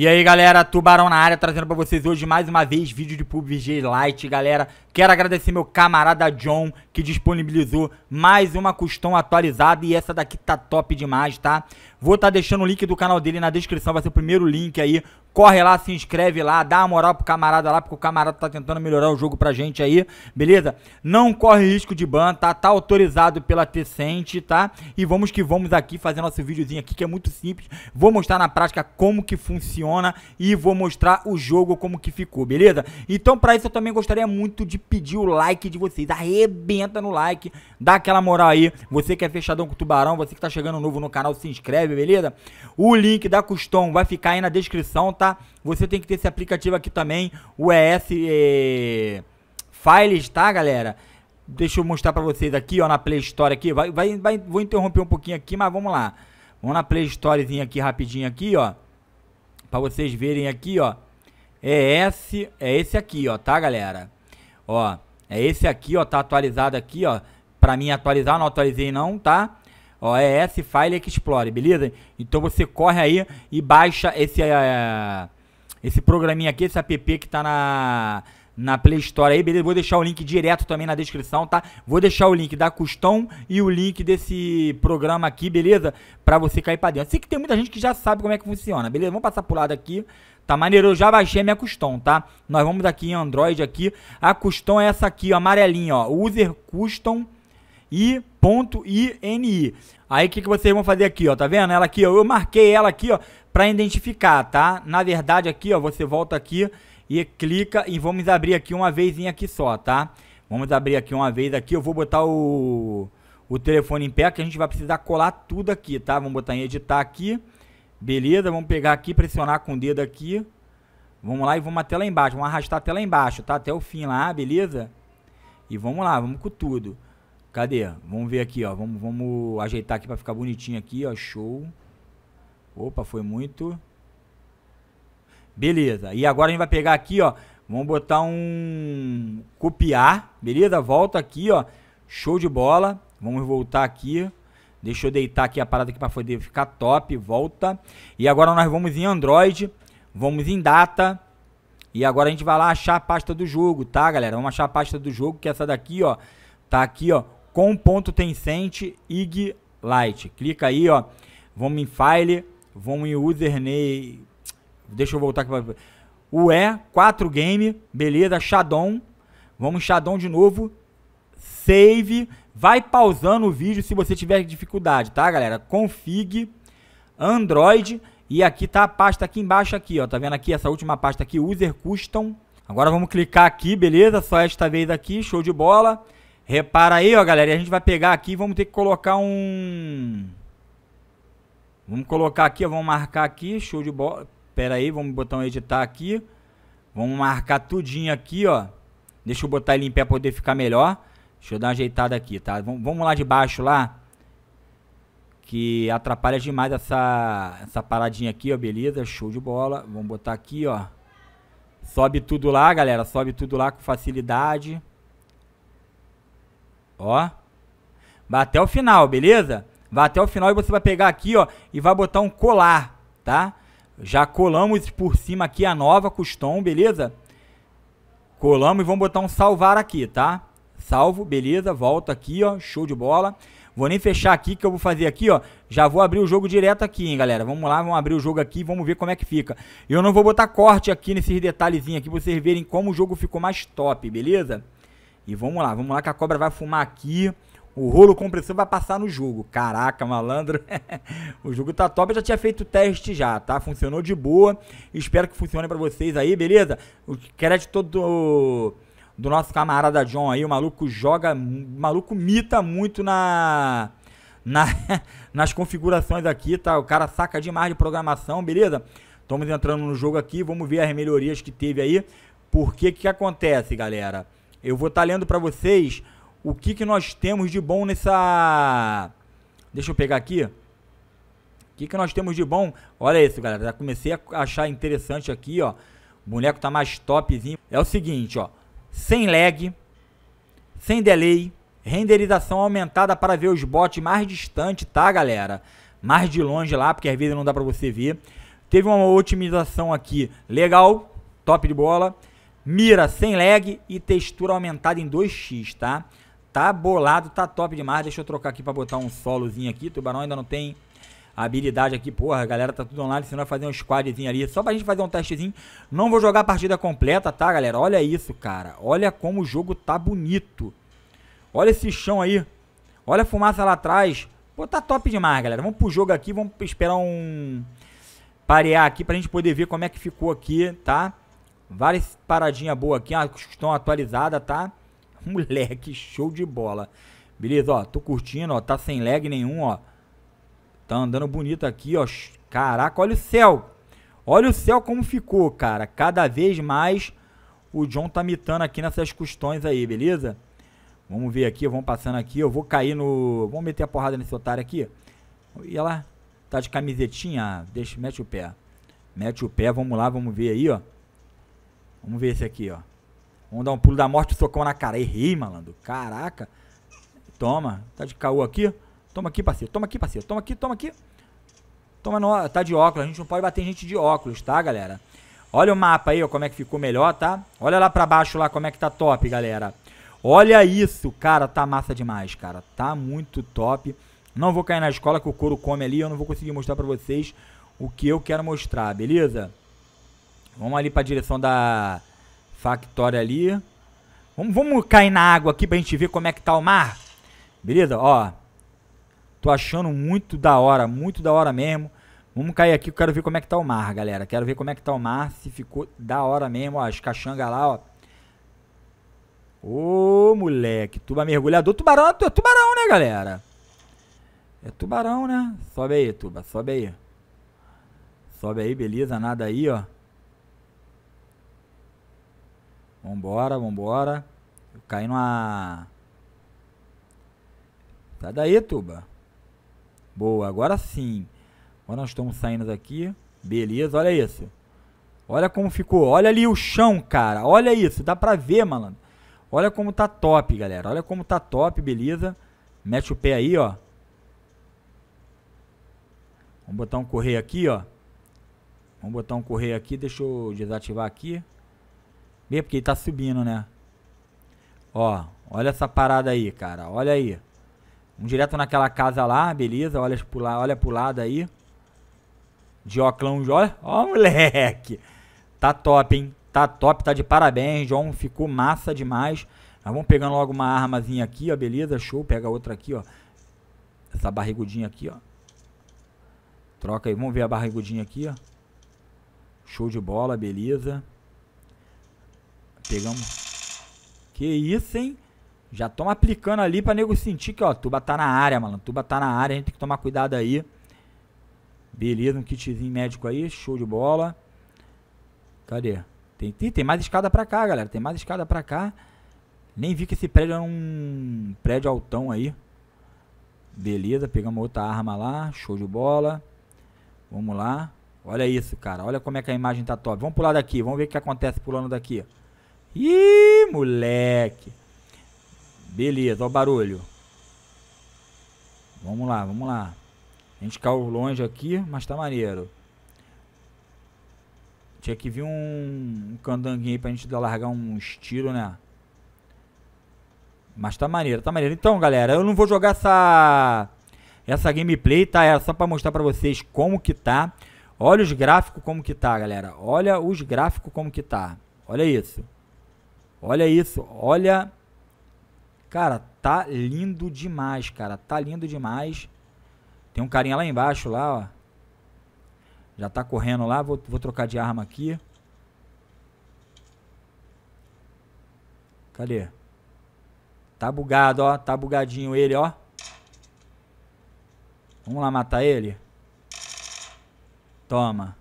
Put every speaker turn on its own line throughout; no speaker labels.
E aí galera, Tubarão na área, trazendo pra vocês hoje mais uma vez vídeo de PUBG Lite, galera. Quero agradecer meu camarada John, que disponibilizou mais uma custom atualizada e essa daqui tá top demais, tá? Vou estar tá deixando o link do canal dele na descrição, vai ser o primeiro link aí. Corre lá, se inscreve lá, dá uma moral pro camarada lá, porque o camarada tá tentando melhorar o jogo pra gente aí, beleza? Não corre risco de ban, tá? Tá autorizado pela Tecente, tá? E vamos que vamos aqui fazer nosso videozinho aqui, que é muito simples. Vou mostrar na prática como que funciona e vou mostrar o jogo como que ficou, beleza? Então pra isso eu também gostaria muito de pedir o like de vocês. Arrebenta no like, dá aquela moral aí. Você que é fechadão com o Tubarão, você que tá chegando novo no canal, se inscreve beleza? O link da Custom vai ficar aí na descrição, tá? Você tem que ter esse aplicativo aqui também, o ES eh, Files, tá, galera? Deixa eu mostrar pra vocês aqui, ó, na Play Store aqui. Vai, vai, vai, vou interromper um pouquinho aqui, mas vamos lá. Vamos na Play Storezinha aqui, rapidinho aqui, ó. Pra vocês verem aqui, ó. É esse, é esse aqui, ó, tá, galera? Ó, é esse aqui, ó, tá atualizado aqui, ó. Pra mim atualizar, não atualizei não, tá? esse File Explorer, beleza? Então você corre aí e baixa esse, uh, esse programinha aqui, esse app que tá na, na Play Store aí, beleza? Vou deixar o link direto também na descrição, tá? Vou deixar o link da Custom e o link desse programa aqui, beleza? Pra você cair pra dentro. Sei que tem muita gente que já sabe como é que funciona, beleza? Vamos passar pro lado aqui. Tá maneiro, eu já baixei minha custom, tá? Nós vamos aqui em Android aqui. A custom é essa aqui, ó, amarelinha, ó. User Custom i.ini. Aí o que, que vocês vão fazer aqui, ó, tá vendo? Ela aqui, ó, eu marquei ela aqui, ó, para identificar, tá? Na verdade aqui, ó, você volta aqui e clica e vamos abrir aqui uma vezinha aqui só, tá? Vamos abrir aqui uma vez aqui, eu vou botar o, o telefone em pé que a gente vai precisar colar tudo aqui, tá? Vamos botar em editar aqui, beleza? Vamos pegar aqui, pressionar com o dedo aqui, vamos lá e vamos até lá embaixo, vamos arrastar até lá embaixo, tá? Até o fim lá, beleza? E vamos lá, vamos com tudo. Cadê? Vamos ver aqui, ó. Vamos, vamos ajeitar aqui para ficar bonitinho aqui, ó. Show. Opa, foi muito. Beleza. E agora a gente vai pegar aqui, ó. Vamos botar um copiar, beleza? Volta aqui, ó. Show de bola. Vamos voltar aqui. Deixa eu deitar aqui a parada aqui para poder ficar top. Volta. E agora nós vamos em Android. Vamos em data. E agora a gente vai lá achar a pasta do jogo, tá, galera? Vamos achar a pasta do jogo, que é essa daqui, ó. Tá aqui, ó com.tencent IG Lite. Clica aí, ó. Vamos em File, vamos em Username. Deixa eu voltar aqui para UE 4 game, beleza? Shadon. Vamos Shadon de novo. Save. Vai pausando o vídeo se você tiver dificuldade, tá, galera? Config Android e aqui tá a pasta aqui embaixo aqui, ó. Tá vendo aqui essa última pasta aqui, User Custom. Agora vamos clicar aqui, beleza? Só esta vez aqui, show de bola. Repara aí, ó, galera. a gente vai pegar aqui e vamos ter que colocar um... Vamos colocar aqui, ó, vamos marcar aqui. Show de bola. Pera aí, vamos botar um editar aqui. Vamos marcar tudinho aqui, ó. Deixa eu botar ele em pé para poder ficar melhor. Deixa eu dar uma ajeitada aqui, tá? Vom, vamos lá de baixo lá. Que atrapalha demais essa, essa paradinha aqui, ó. Beleza, show de bola. Vamos botar aqui, ó. Sobe tudo lá, galera. Sobe tudo lá com facilidade. Ó. Vai até o final, beleza? Vai até o final e você vai pegar aqui, ó, e vai botar um colar, tá? Já colamos por cima aqui a nova custom, beleza? Colamos e vamos botar um salvar aqui, tá? Salvo, beleza? Volta aqui, ó, show de bola. Vou nem fechar aqui, que eu vou fazer aqui, ó. Já vou abrir o jogo direto aqui, hein, galera. Vamos lá, vamos abrir o jogo aqui, vamos ver como é que fica. Eu não vou botar corte aqui nesses detalhezinhos aqui, pra vocês verem como o jogo ficou mais top, beleza? E vamos lá, vamos lá que a cobra vai fumar aqui. O rolo compressor vai passar no jogo. Caraca, malandro. o jogo tá top. Eu já tinha feito o teste já, tá? Funcionou de boa. Espero que funcione pra vocês aí, beleza? O crédito do, do nosso camarada John aí. O maluco joga... O maluco mita muito na... na nas configurações aqui, tá? O cara saca demais de programação, beleza? Estamos entrando no jogo aqui. Vamos ver as melhorias que teve aí. por que que acontece, galera? Eu vou estar tá lendo para vocês o que, que nós temos de bom nessa. Deixa eu pegar aqui. O que, que nós temos de bom? Olha isso, galera. Já comecei a achar interessante aqui, ó. O boneco tá mais topzinho. É o seguinte, ó. Sem lag, sem delay, renderização aumentada para ver os bots mais distante, tá, galera? Mais de longe lá, porque às vezes não dá para você ver. Teve uma otimização aqui legal, top de bola mira sem lag e textura aumentada em 2x, tá? Tá bolado, tá top demais. Deixa eu trocar aqui pra botar um solozinho aqui. Tubarão ainda não tem habilidade aqui. Porra, galera tá tudo online, senão vai fazer um squadzinho ali. Só pra gente fazer um testezinho. Não vou jogar a partida completa, tá, galera? Olha isso, cara. Olha como o jogo tá bonito. Olha esse chão aí. Olha a fumaça lá atrás. Pô, tá top demais, galera. Vamos pro jogo aqui, vamos esperar um... Parear aqui pra gente poder ver como é que ficou aqui, Tá? Várias paradinhas boas aqui, ó, que estão atualizadas, tá? Moleque, show de bola. Beleza, ó, tô curtindo, ó, tá sem lag nenhum, ó. Tá andando bonito aqui, ó. Caraca, olha o céu. Olha o céu como ficou, cara. Cada vez mais o John tá mitando aqui nessas custões aí, beleza? Vamos ver aqui, vamos passando aqui. Eu vou cair no... Vamos meter a porrada nesse otário aqui. E lá, tá de camisetinha? Deixa, mete o pé. Mete o pé, vamos lá, vamos ver aí, ó. Vamos ver esse aqui, ó. Vamos dar um pulo da morte, e socão na cara. Errei, malandro. Caraca. Toma. Tá de caô aqui. Toma aqui, parceiro. Toma aqui, parceiro. Toma aqui, toma aqui. Toma no... Tá de óculos. A gente não pode bater gente de óculos, tá, galera? Olha o mapa aí, ó, como é que ficou melhor, tá? Olha lá pra baixo lá como é que tá top, galera. Olha isso, cara. Tá massa demais, cara. Tá muito top. Não vou cair na escola que o couro come ali. Eu não vou conseguir mostrar pra vocês o que eu quero mostrar, beleza? Vamos ali pra direção da Factória ali. Vamos, vamos cair na água aqui pra gente ver como é que tá o mar. Beleza? Ó. Tô achando muito da hora, muito da hora mesmo. Vamos cair aqui, eu quero ver como é que tá o mar, galera. Quero ver como é que tá o mar, se ficou da hora mesmo, ó. As caxangas lá, ó. Ô, moleque. Tuba mergulhador. Tubarão, é tubarão, né, galera? É tubarão, né? Sobe aí, tuba. Sobe aí. Sobe aí, beleza. Nada aí, ó. Vambora, vambora. caindo a, tá daí, Tuba. Boa, agora sim. Agora nós estamos saindo daqui. Beleza, olha isso. Olha como ficou. Olha ali o chão, cara. Olha isso. Dá pra ver, malandro. Olha como tá top, galera. Olha como tá top, beleza. Mete o pé aí, ó. Vamos botar um correio aqui, ó. Vamos botar um correio aqui. Deixa eu desativar aqui. B, porque ele tá subindo, né? Ó, olha essa parada aí, cara. Olha aí. Um direto naquela casa lá, beleza. Olha pro, la olha pro lado aí. De óclão, Ó, moleque. Tá top, hein? Tá top, tá de parabéns, João, Ficou massa demais. Nós vamos pegando logo uma armazinha aqui, ó. Beleza, show. Pega outra aqui, ó. Essa barrigudinha aqui, ó. Troca aí. Vamos ver a barrigudinha aqui, ó. Show de bola, beleza. Pegamos. Que isso, hein? Já estamos aplicando ali para nego sentir que, ó, tuba tá na área, mano. Tuba tá na área, a gente tem que tomar cuidado aí. Beleza, um kitzinho médico aí, show de bola. Cadê? Tem, tem, tem mais escada para cá, galera. Tem mais escada para cá. Nem vi que esse prédio era é um prédio altão aí. Beleza, pegamos outra arma lá, show de bola. Vamos lá. Olha isso, cara. Olha como é que a imagem tá top. Vamos pular daqui, vamos ver o que acontece pulando daqui. Ih, moleque. Beleza, ó o barulho. Vamos lá, vamos lá. A gente caiu longe aqui, mas tá maneiro. Tinha que vir um, um candanguinho aí pra gente largar uns tiros, né? Mas tá maneiro, tá maneiro. Então, galera, eu não vou jogar essa essa gameplay, tá? É só pra mostrar pra vocês como que tá. Olha os gráficos como que tá, galera. Olha os gráficos como que tá. Olha isso. Olha isso, olha. Cara, tá lindo demais, cara. Tá lindo demais. Tem um carinha lá embaixo, lá, ó. Já tá correndo lá. Vou, vou trocar de arma aqui. Cadê? Tá bugado, ó. Tá bugadinho ele, ó. Vamos lá matar ele? Toma.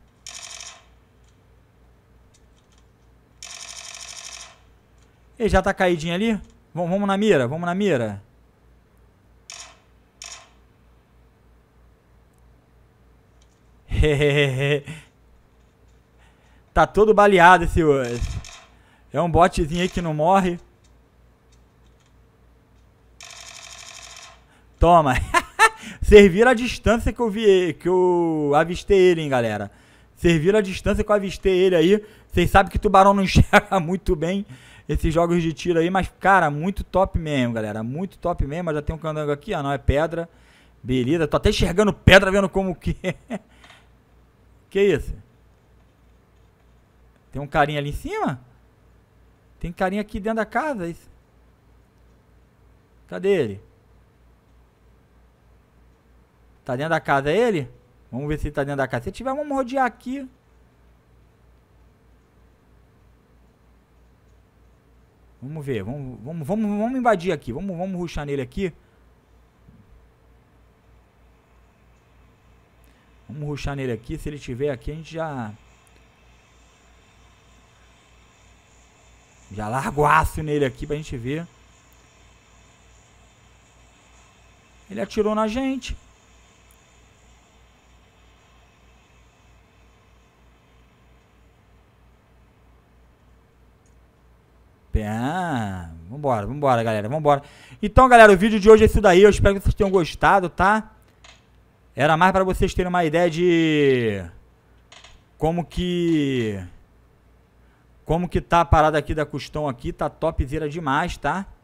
Ele já tá caidinho ali? V vamos na mira, vamos na mira. tá todo baleado esse hoje. É um botezinho aí que não morre. Toma. Serviram a distância que eu vi, que eu avistei ele, hein, galera. Serviram a distância que eu avistei ele aí. Vocês sabem que tubarão não enxerga muito bem esses jogos de tiro aí, mas, cara, muito top mesmo, galera. Muito top mesmo. Já tem um candango aqui, ah, não, é pedra. Beleza, tô até enxergando pedra, vendo como que é. Que isso? Tem um carinha ali em cima? Tem carinha aqui dentro da casa, é isso. Cadê ele? Tá dentro da casa ele? Vamos ver se ele tá dentro da casa. Se tiver, vamos rodear aqui. Vamos ver, vamos, vamos, vamos, vamos invadir aqui. Vamos, vamos ruxar nele aqui. Vamos ruxar nele aqui. Se ele tiver aqui, a gente já... Já largo aço nele aqui pra gente ver. Ele atirou na gente. Ah, vambora, vambora, galera, vambora. Então, galera, o vídeo de hoje é isso daí. Eu espero que vocês tenham gostado, tá? Era mais para vocês terem uma ideia de... Como que... Como que tá a parada aqui da Custão aqui. Tá topzera demais, tá?